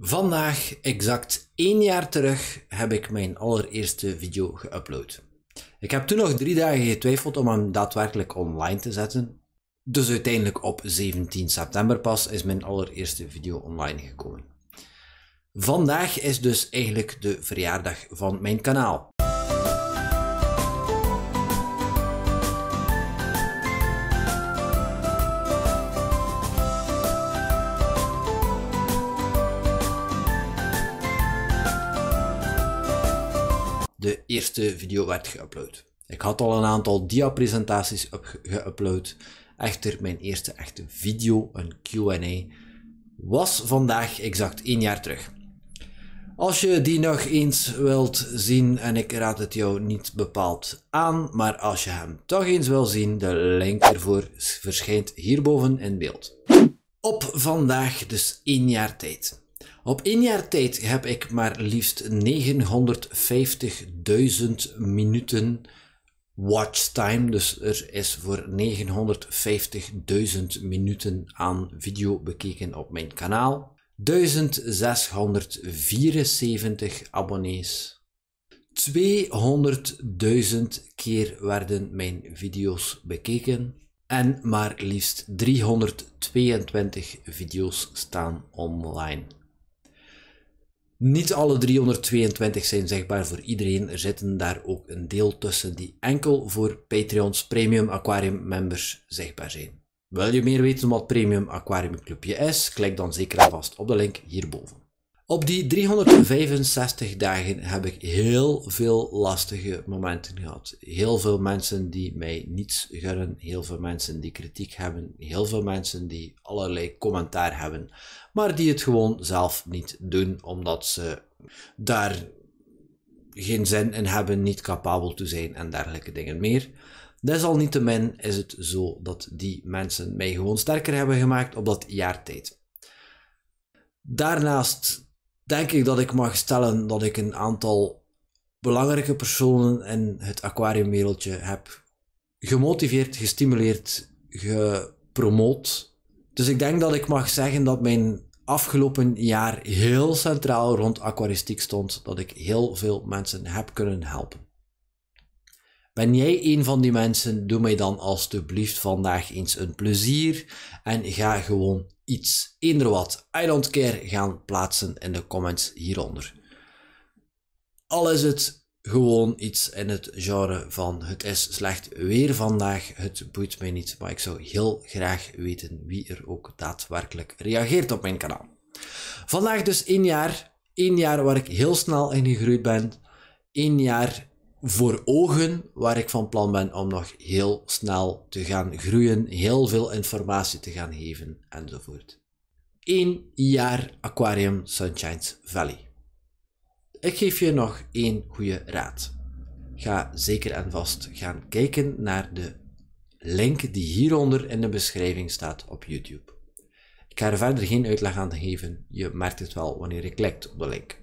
Vandaag, exact één jaar terug, heb ik mijn allereerste video geüpload. Ik heb toen nog drie dagen getwijfeld om hem daadwerkelijk online te zetten. Dus uiteindelijk op 17 september pas is mijn allereerste video online gekomen. Vandaag is dus eigenlijk de verjaardag van mijn kanaal. de eerste video werd geüpload. Ik had al een aantal dia-presentaties geüpload, echter mijn eerste echte video, een Q&A, was vandaag exact één jaar terug. Als je die nog eens wilt zien, en ik raad het jou niet bepaald aan, maar als je hem toch eens wil zien, de link ervoor verschijnt hierboven in beeld. Op vandaag dus één jaar tijd. Op één jaar tijd heb ik maar liefst 950.000 minuten watchtime. Dus er is voor 950.000 minuten aan video bekeken op mijn kanaal. 1674 abonnees. 200.000 keer werden mijn video's bekeken. En maar liefst 322 video's staan online. Niet alle 322 zijn zichtbaar voor iedereen. Er zitten daar ook een deel tussen die enkel voor Patreons Premium Aquarium members zichtbaar zijn. Wil je meer weten wat Premium Aquarium Clubje is? Klik dan zeker en vast op de link hierboven. Op die 365 dagen heb ik heel veel lastige momenten gehad. Heel veel mensen die mij niets gunnen, heel veel mensen die kritiek hebben, heel veel mensen die allerlei commentaar hebben, maar die het gewoon zelf niet doen omdat ze daar geen zin in hebben, niet capabel te zijn en dergelijke dingen meer. Desalniettemin is het zo dat die mensen mij gewoon sterker hebben gemaakt op dat jaar tijd. Daarnaast denk ik dat ik mag stellen dat ik een aantal belangrijke personen in het aquariumwereldje heb gemotiveerd, gestimuleerd, gepromoot. Dus ik denk dat ik mag zeggen dat mijn afgelopen jaar heel centraal rond aquaristiek stond, dat ik heel veel mensen heb kunnen helpen. Ben jij een van die mensen? Doe mij dan alstublieft vandaag eens een plezier en ga gewoon iets, eender wat, I don't care, gaan plaatsen in de comments hieronder. Al is het gewoon iets in het genre van het is slecht weer vandaag, het boeit mij niet, maar ik zou heel graag weten wie er ook daadwerkelijk reageert op mijn kanaal. Vandaag dus één jaar, één jaar waar ik heel snel in gegroeid ben, één jaar voor ogen waar ik van plan ben om nog heel snel te gaan groeien, heel veel informatie te gaan geven enzovoort. 1 jaar Aquarium Sunshine Valley. Ik geef je nog één goede raad. Ga zeker en vast gaan kijken naar de link die hieronder in de beschrijving staat op YouTube. Ik ga er verder geen uitleg aan geven, je merkt het wel wanneer je klikt op de link.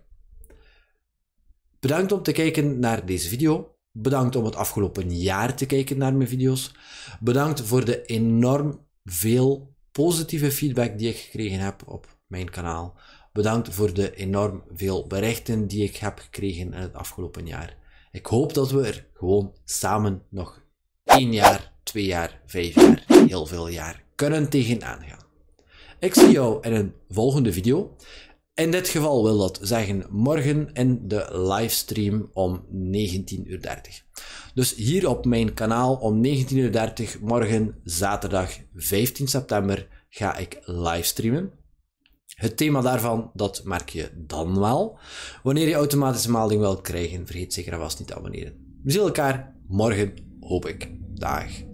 Bedankt om te kijken naar deze video. Bedankt om het afgelopen jaar te kijken naar mijn video's. Bedankt voor de enorm veel positieve feedback die ik gekregen heb op mijn kanaal. Bedankt voor de enorm veel berichten die ik heb gekregen in het afgelopen jaar. Ik hoop dat we er gewoon samen nog 1 jaar, twee jaar, vijf jaar, heel veel jaar kunnen tegenaan gaan. Ik zie jou in een volgende video. In dit geval wil dat zeggen morgen in de livestream om 19.30 uur. Dus hier op mijn kanaal om 19.30 uur morgen, zaterdag 15 september, ga ik livestreamen. Het thema daarvan, dat merk je dan wel. Wanneer je automatische melding wilt krijgen, vergeet zeker en vast niet te abonneren. We zien elkaar morgen, hoop ik. Dag.